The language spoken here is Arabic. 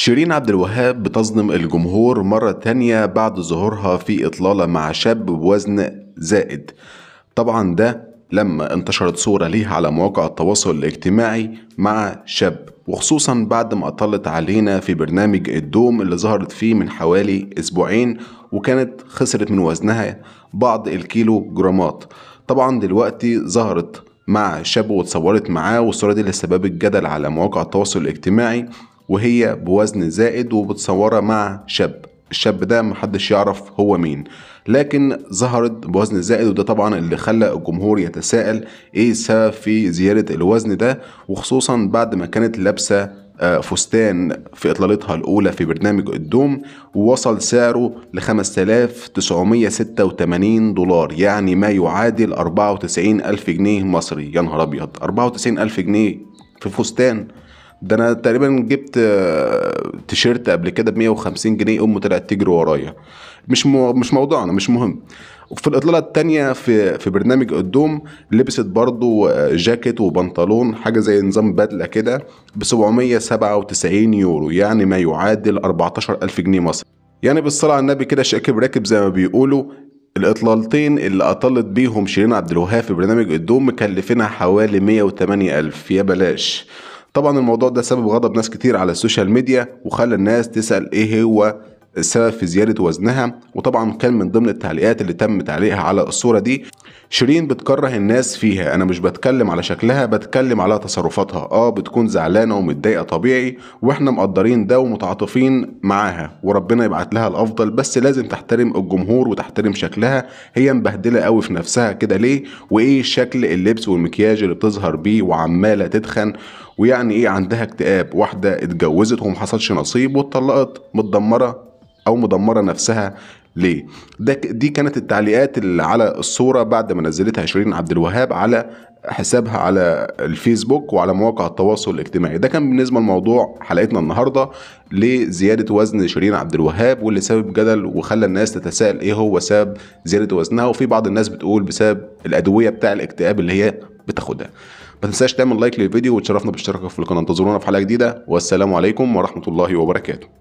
شيرين عبد الوهاب بتصدم الجمهور مرة تانية بعد ظهورها في إطلالة مع شاب بوزن زائد طبعا ده لما انتشرت صورة ليها على مواقع التواصل الاجتماعي مع شاب وخصوصا بعد ما أطلت علينا في برنامج الدوم اللي ظهرت فيه من حوالي أسبوعين وكانت خسرت من وزنها بعض الكيلو جرامات طبعا دلوقتي ظهرت مع شاب واتصورت معاه والصورة دي لسبب الجدل على مواقع التواصل الاجتماعي وهي بوزن زائد وبتصورها مع شاب الشاب ده محدش يعرف هو مين لكن ظهرت بوزن زائد وده طبعا اللي خلى الجمهور يتساءل ايه السبب في زيادة الوزن ده وخصوصا بعد ما كانت لابسة آه، فستان في اطلالتها الاولى في برنامج الدوم ووصل سعره ل 5986 دولار يعني ما يعادل 94000 جنيه مصري يا نهار ابيض 94000 جنيه في فستان ده انا تقريبا جبت آه، تيشيرت قبل كده ب 150 جنيه امه طلعت تجري ورايا مش مو مش موضوعنا مش مهم وفي الاطلاله الثانيه في في برنامج قدوم لبست برضو آه، جاكيت وبنطلون حاجه زي نظام بدله كده ب 797 يورو يعني ما يعادل 14000 جنيه مصري يعني بالصلاه على النبي كده شاكب راكب زي ما بيقولوا الاطلالتين اللي اطلت بيهم شيرين عبد الوهاب في برنامج قدوم مكلفينها حوالي 108000 يا بلاش طبعا الموضوع ده سبب غضب ناس كتير على السوشيال ميديا وخلى الناس تسأل ايه هو السبب في زيادة وزنها وطبعا كان من ضمن التعليقات اللي تم تعليقها على الصورة دي شيرين بتكره الناس فيها انا مش بتكلم على شكلها بتكلم على تصرفاتها اه بتكون زعلانة ومتضايقة طبيعي واحنا مقدرين ده ومتعاطفين معاها وربنا يبعت لها الافضل بس لازم تحترم الجمهور وتحترم شكلها هي مبهدلة قوي في نفسها كده ليه وايه شكل اللبس والمكياج اللي بتظهر بيه وعمالة تتخن ويعني ايه عندها اكتئاب واحدة اتجوزت ومحصلش نصيب واتطلقت متدمرة او مدمره نفسها ليه ده دي كانت التعليقات اللي على الصوره بعد ما نزلتها شيرين عبد الوهاب على حسابها على الفيسبوك وعلى مواقع التواصل الاجتماعي ده كان بالنسبه لموضوع حلقتنا النهارده لزياده وزن شيرين عبد الوهاب واللي سبب جدل وخلى الناس تتساءل ايه هو سبب زياده وزنها وفي بعض الناس بتقول بسبب الادويه بتاع الاكتئاب اللي هي بتاخدها ما تنساش تعمل لايك للفيديو وتشرفنا باشتراكك في القناه انتظرونا في حلقه جديده والسلام عليكم ورحمه الله وبركاته